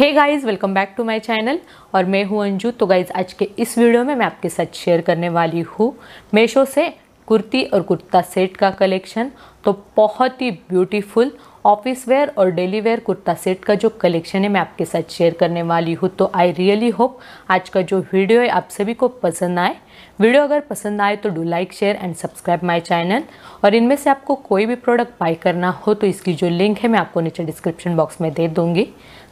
hey guys welcome back to my channel और मैं हूं अंजू तो गाइस आज के इस वीडियो में मैं आपके साथ शेयर करने वाली हूं मेशो से कुर्ती और कुर्ता सेट का कलेक्शन तो बहुत ही ब्यूटीफुल ऑफिस वेयर और डेली वेयर कुर्ता सेट का जो कलेक्शन है मैं आपके साथ शेयर करने वाली हूँ तो आई रियली होप आज का जो वीडियो है आप सभी को पसंद आए वीडियो अगर पसंद आए तो do like share and subscribe my channel और इनमें से आपको कोई भी प्रोडक्ट बाय करना हो तो इसकी जो लिंक है मैं आपको नीचे डिस्क्रिप्शन बॉक्स में दे दूँगी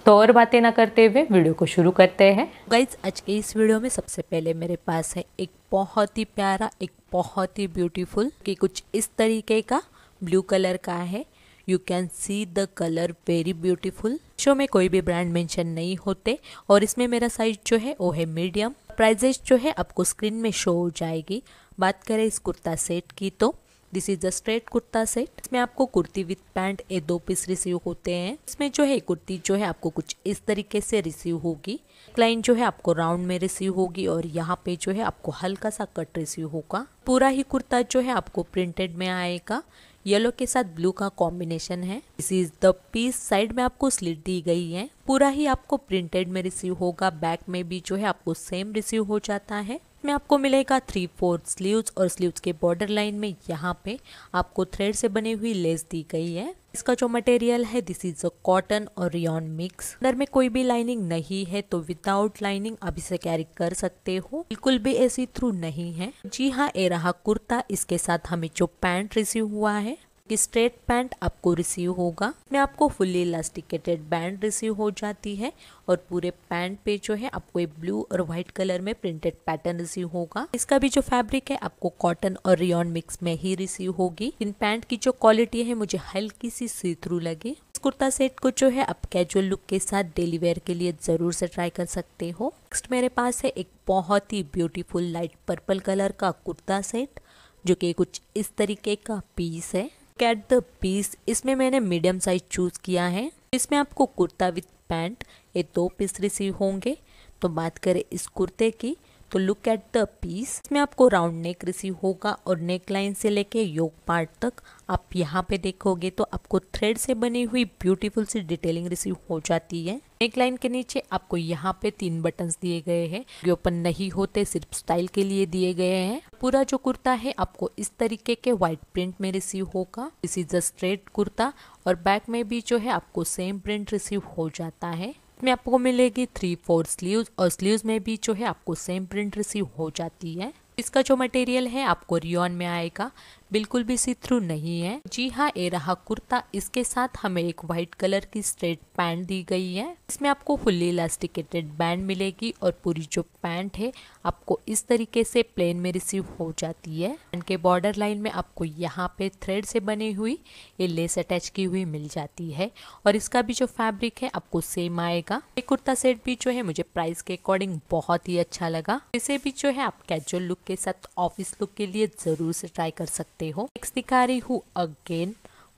तो और बातें ना करते हुए वीडियो को शुरू करते हैं गाइज आज के इस वीडियो में सबसे पहले मेरे पास है एक बहुत ही प्यारा एक बहुत ही ब्यूटीफुल कि कुछ इस तरीके का ब्लू कलर का है you can see the colour very beautiful show में कोई भी ब्रांड मेंशन नहीं होते और इसमें मेरा साइज जो है वो है मीडियम प्राइजेस जो है आपको स्क्रीन में शो हो जाएगी बात करें इस कुर्ता सेट की तो this is the straight kurta set इसमें आपको कुर्ती विथ पैंट ए दो पीस रिसीव होते हैं इसमें जो है कुर्ती जो है आपको कुछ इस तरीके से रिसीव होगी क्लाइन जो है आपको राउंड में रिसीव होगी और यहाँ पे जो है आपको हल्का सा कट रिसीव होगा पूरा ही कुर्ता जो है आपको प्रिंटेड में आएगा येलो के साथ ब्लू का कॉम्बिनेशन है this is the piece side में आपको स्लिट दी गई है पूरा ही आपको प्रिंटेड में रिसीव होगा बैक में भी जो है आपको सेम रिसीव हो जाता है में आपको मिलेगा थ्री फोर्थ स्लीव्स और स्लीव्स के बॉर्डर लाइन में यहाँ पे आपको थ्रेड से बनी हुई लेस दी गई है इसका जो मटेरियल है दिस इज अ कॉटन और रियॉन मिक्स अंदर में कोई भी लाइनिंग नहीं है तो विदाउट लाइनिंग आप इसे कैरी कर सकते हो बिल्कुल भी ऐसी थ्रू नहीं है जी हाँ ये रहा कुर्ता इसके साथ हमें जो पैंट रिसीव हुआ है की स्ट्रेट पैंट आपको रिसीव होगा मैं आपको फुल्ली इलास्टिकेटेड बैंड रिसीव हो जाती है और पूरे पैंट पे जो है आपको एक ब्लू और व्हाइट कलर में प्रिंटेड पैटर्न रिसीव होगा इसका भी जो फैब्रिक है आपको कॉटन और रियॉन मिक्स में ही रिसीव होगी इन पैंट की जो क्वालिटी है मुझे हल्की सी सी थ्रू लगी इस कुर्ता सेट को जो है आप कैजुअल लुक के साथ डेली वेयर के लिए जरूर से ट्राई कर सकते हो नेक्स्ट मेरे पास है एक बहुत ही ब्यूटीफुल लाइट पर्पल कलर का कुर्ता सेट जो कि कुछ इस तरीके का पीस है लुक एट द पीस इसमें मैंने मीडियम साइज चूज़ किया है इसमें आपको कुर्ता विथ पैंट ये दो पीस रिसीव होंगे तो बात करें इस कुर्ते की तो लुक एट द पीस इसमें आपको राउंड नेक रिसीव होगा और नेक लाइन से लेके योग पार्ट तक आप यहाँ पे देखोगे तो आपको थ्रेड से बनी हुई ब्यूटीफुल सी डिटेलिंग रिसीव हो जाती है नेक लाइन के नीचे आपको यहाँ पे तीन बटन्स दिए गए हैं जो ओपन नहीं होते सिर्फ स्टाइल के लिए दिए गए हैं पूरा जो कुर्ता है आपको इस तरीके के व्हाइट प्रिंट में रिसीव होगा this is a straight kurta और बैक में भी जो है आपको सेम प्रिंट रिसीव हो जाता है में आपको मिलेगी थ्री फोर स्लीव और स्लीव में भी जो है आपको सेम प्रिंट रिसीव हो जाती है इसका जो मटेरियल है आपको रियोन में आएगा बिल्कुल भी सी थ्रू नहीं है जी हाँ ये रहा कुर्ता इसके साथ हमें एक व्हाइट कलर की स्ट्रेट पैंट दी गई है इसमें आपको फुल्ली इलास्टिकेटेड बैंड मिलेगी और पूरी जो पैंट है आपको इस तरीके से प्लेन में रिसीव हो जाती है पैंट के बॉर्डर लाइन में आपको यहाँ पे थ्रेड से बनी हुई ये लेस अटैच की हुई मिल जाती है और इसका भी जो फैब्रिक है आपको सेम आएगा ये कुर्ता सेट भी जो है मुझे प्राइस के अकॉर्डिंग बहुत ही अच्छा लगा इसे भी जो है आप कैजुअल लुक के साथ ऑफिस लुक के लिए ज़रूर से ट्राई कर सकते सकते हो नेक्स्ट दिखा रही हूँ अगेन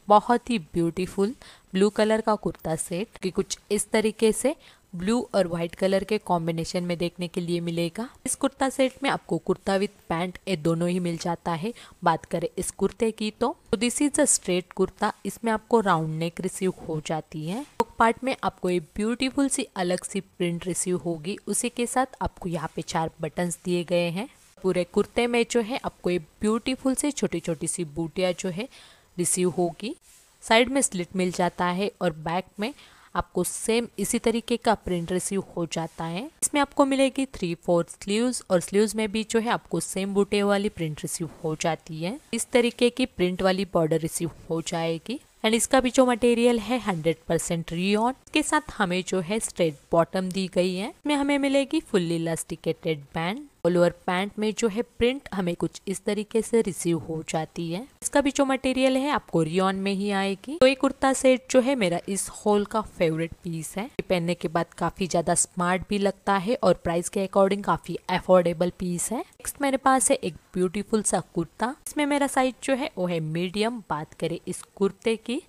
बहुत ही ब्यूटीफुल ब्लू कलर का कुर्ता सेट कि कुछ इस तरीके से ब्लू और व्हाइट कलर के कॉम्बिनेशन में देखने के लिए मिलेगा इस कुर्ता सेट में आपको कुर्ता विथ पैंट ये दोनों ही मिल जाता है बात करें इस कुर्ते की तो, this is a straight kurta इसमें आपको राउंड नेक रिसीव हो जाती है पार्ट में आपको एक ब्यूटीफुल सी अलग सी प्रिंट रिसीव होगी उसी के साथ आपको यहाँ पे चार बटन दिए गए हैं पूरे कुर्ते में जो है आपको ये ब्यूटीफुल से छोटी छोटी सी बूटियाँ जो है रिसीव होगी साइड में स्लिट मिल जाता है और बैक में आपको सेम इसी तरीके का प्रिंट रिसीव हो जाता है इसमें आपको मिलेगी थ्री फोर स्लीव्स और स्लीव्स में भी जो है आपको सेम बूटे वाली प्रिंट रिसीव हो जाती है इस तरीके की प्रिंट वाली बॉर्डर रिसीव हो जाएगी एंड इसका भी जो मटेरियल है हंड्रेड परसेंट रियॉन के साथ हमें जो है स्ट्रेट बॉटम दी गई है इसमें हमें मिलेगी fully elasticated band lower pant में जो है प्रिंट हमें कुछ इस तरीके से रिसीव हो जाती है इसका भी जो मटेरियल है आपको रियोन में ही आएगी तो ये कुर्ता सेट जो है मेरा इस हॉल का फेवरेट पीस है ये पहनने के बाद काफी ज्यादा स्मार्ट भी लगता है और प्राइस के अकॉर्डिंग काफी अफोर्डेबल पीस है नेक्स्ट मेरे पास है एक ब्यूटीफुल सा कुर्ता इसमें मेरा साइज जो है वो है मीडियम बात करे इस कुर्ते की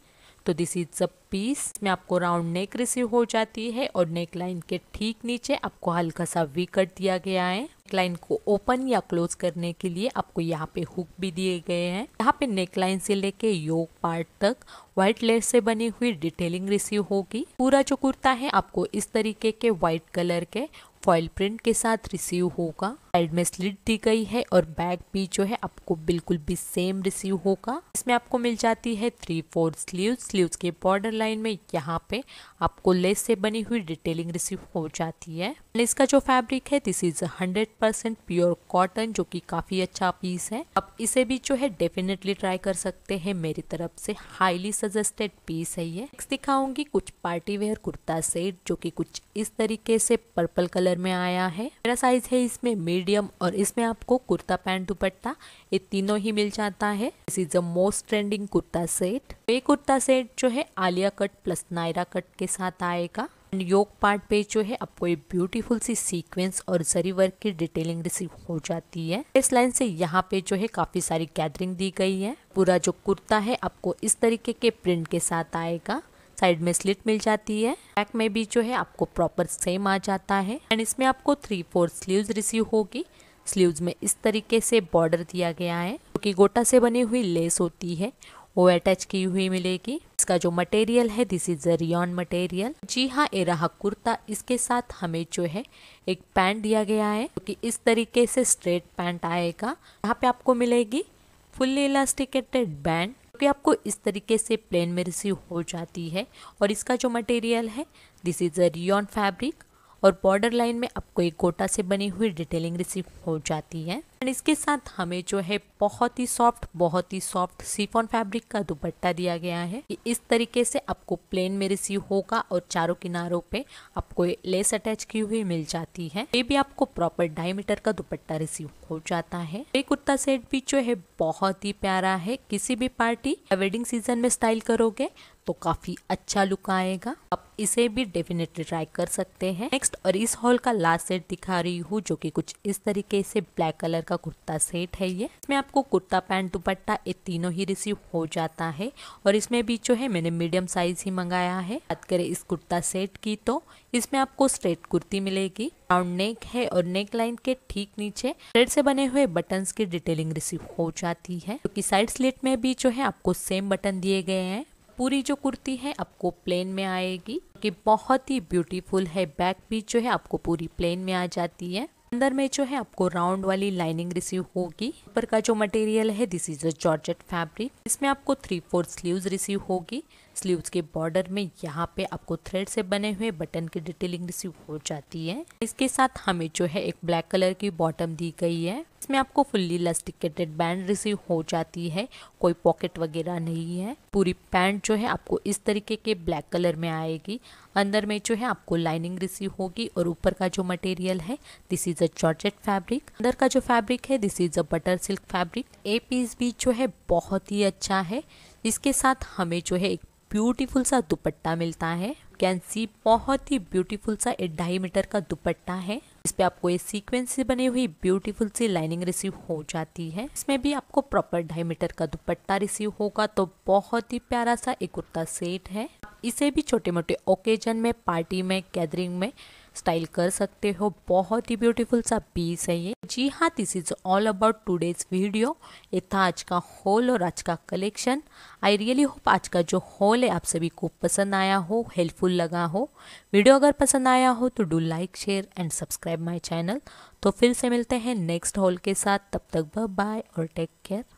तो दिस इज अ पीस में आपको राउंड नेक रिसीव हो जाती है और नेक लाइन के ठीक नीचे आपको हल्का सा वी कट दिया गया है नेकलाइन को ओपन या क्लोज करने के लिए आपको यहाँ पे हुक भी दिए गए हैं यहाँ पे नेकलाइन से लेके योग पार्ट तक व्हाइट लेस से बनी हुई डिटेलिंग रिसीव होगी पूरा जो कुर्ता है आपको इस तरीके के व्हाइट कलर के फॉइल प्रिंट के साथ रिसीव होगा साइड में स्लिट दी गई है और बैक भी जो है आपको बिल्कुल भी सेम रिसीव होगा इसमें आपको मिल जाती है थ्री फोर स्लीव स्लीव के बॉर्डर लाइन में यहाँ पे आपको लेस से बनी हुई डिटेलिंग रिसीव हो जाती है इसका जो फैब्रिक है this is hundred percent pure cotton जो कि काफी अच्छा पीस है आप इसे भी जो है डेफिनेटली ट्राई कर सकते हैं मेरी तरफ से हाईली सजेस्टेड पीस है ये नेक्स्ट दिखाऊंगी कुछ पार्टी वेयर कुर्ता सेट जो कि कुछ इस तरीके से पर्पल कलर में आया है मेरा साइज है इसमें मिड मीडियम और इसमें आपको कुर्ता पैंट दुपट्टा ये तीनों ही मिल जाता है this is the most trending kurta set तो ये कुर्ता सेट जो है Alia cut plus Naira cut के साथ आएगा एंड योग पार्ट पे जो है आपको ये ब्यूटीफुल सी सीक्वेंस और जरी वर्क की डिटेलिंग रिसीव हो जाती है इस लाइन से यहाँ पे जो है काफी सारी गैदरिंग दी गई है पूरा जो कुर्ता है आपको इस तरीके के प्रिंट के साथ आएगा साइड में स्लिट मिल जाती है बैक में भी जो है आपको प्रॉपर सेम आ जाता है एंड इसमें आपको थ्री फोर स्लीव रिसीव होगी स्लीव में इस तरीके से बॉर्डर दिया गया है क्योंकि तो गोटा से बनी हुई लेस होती है वो अटैच की हुई मिलेगी इसका जो मटेरियल है this is a rayon material जी हाँ ये रहा कुर्ता इसके साथ हमें जो है एक पैंट दिया गया है क्योंकि तो इस तरीके से स्ट्रेट पैंट आएगा यहाँ पे आपको मिलेगी फुल्ली इलास्टिकेटेड बैंड पे आपको इस तरीके से प्लेन में रिसीव हो जाती है और इसका जो मटेरियल है this is a rayon fabric और बॉर्डर लाइन में आपको एक गोटा से बनी हुई डिटेलिंग रिसीव हो जाती है एंड इसके साथ हमें जो है बहुत ही सॉफ्ट बहुत ही सॉफ्ट सीफोन फैब्रिक का दुपट्टा दिया गया है इस तरीके से आपको प्लेन में रिसीव होगा और चारों किनारों पे आपको लेस अटैच की हुई मिल जाती है ये भी आपको प्रॉपर डायमीटर का दुपट्टा रिसीव हो जाता है ये कुर्ता सेट भी जो है बहुत ही प्यारा है किसी भी पार्टी वेडिंग सीजन में स्टाइल करोगे तो काफी अच्छा लुक आएगा आप इसे भी डेफिनेटली ट्राई कर सकते हैं नेक्स्ट और इस हॉल का लास्ट सेट दिखा रही हूँ जो कि कुछ इस तरीके से ब्लैक कलर का कुर्ता सेट है ये इसमें आपको कुर्ता पैंट दुपट्टा ये तीनों ही रिसीव हो जाता है और इसमें भी जो है मैंने मीडियम साइज ही मंगाया है बात करें इस कुर्ता सेट की तो इसमें आपको स्ट्रेट कुर्ती मिलेगी राउंड नेक है और नेक लाइन के ठीक नीचे थ्रेड से बने हुए बटन की डिटेलिंग रिसीव हो जाती है क्योंकि तो साइड स्लेट में भी जो है आपको सेम बटन दिए गए हैं पूरी जो कुर्ती है आपको प्लेन में आएगी कि बहुत ही ब्यूटीफुल है बैक भी जो है आपको पूरी प्लेन में आ जाती है अंदर में जो है आपको राउंड वाली लाइनिंग रिसीव होगी ऊपर का जो मटेरियल है this is a georgette fabric इसमें आपको थ्री फोर स्लीव्स रिसीव होगी स्लीव्स के बॉर्डर में यहाँ पे आपको थ्रेड से बने हुए बटन की डिटेलिंग रिसीव हो जाती है इसके साथ हमें जो है एक ब्लैक कलर की बॉटम दी गई है इसमें आपको फुल्ली इलास्टिकेटेड बैंड रिसीव हो जाती है कोई पॉकेट वगैरह नहीं है पूरी पैंट जो है आपको इस तरीके के ब्लैक कलर में आएगी अंदर में जो है आपको लाइनिंग रिसीव होगी और ऊपर का जो मटेरियल है this is a georgette fabric अंदर का जो फैब्रिक है this is a butter silk fabric a piece भी जो है बहुत ही अच्छा है इसके साथ हमें जो है एक ब्यूटीफुल सा दुपट्टा मिलता है कैन सी बहुत ही ब्यूटीफुल सा एक ढाई मीटर का दुपट्टा है इस पे आपको ये सीक्वेंस से बनी हुई ब्यूटीफुल सी लाइनिंग रिसीव हो जाती है इसमें भी आपको प्रॉपर ढाई मीटर का दुपट्टा रिसीव होगा तो बहुत ही प्यारा सा एक कुर्ता सेट है इसे भी छोटे मोटे ओकेजन में पार्टी में गैदरिंग में स्टाइल कर सकते हो बहुत ही ब्यूटीफुल सा पीस है ये जी हाँ this is all about today's video ये था आज का हॉल और आज का कलेक्शन आई रियली होप आज का जो हॉल है आप सभी को पसंद आया हो हेल्पफुल लगा हो वीडियो अगर पसंद आया हो तो do like share and subscribe my channel तो फिर से मिलते हैं नेक्स्ट हॉल के साथ तब तक बाय और टेक केयर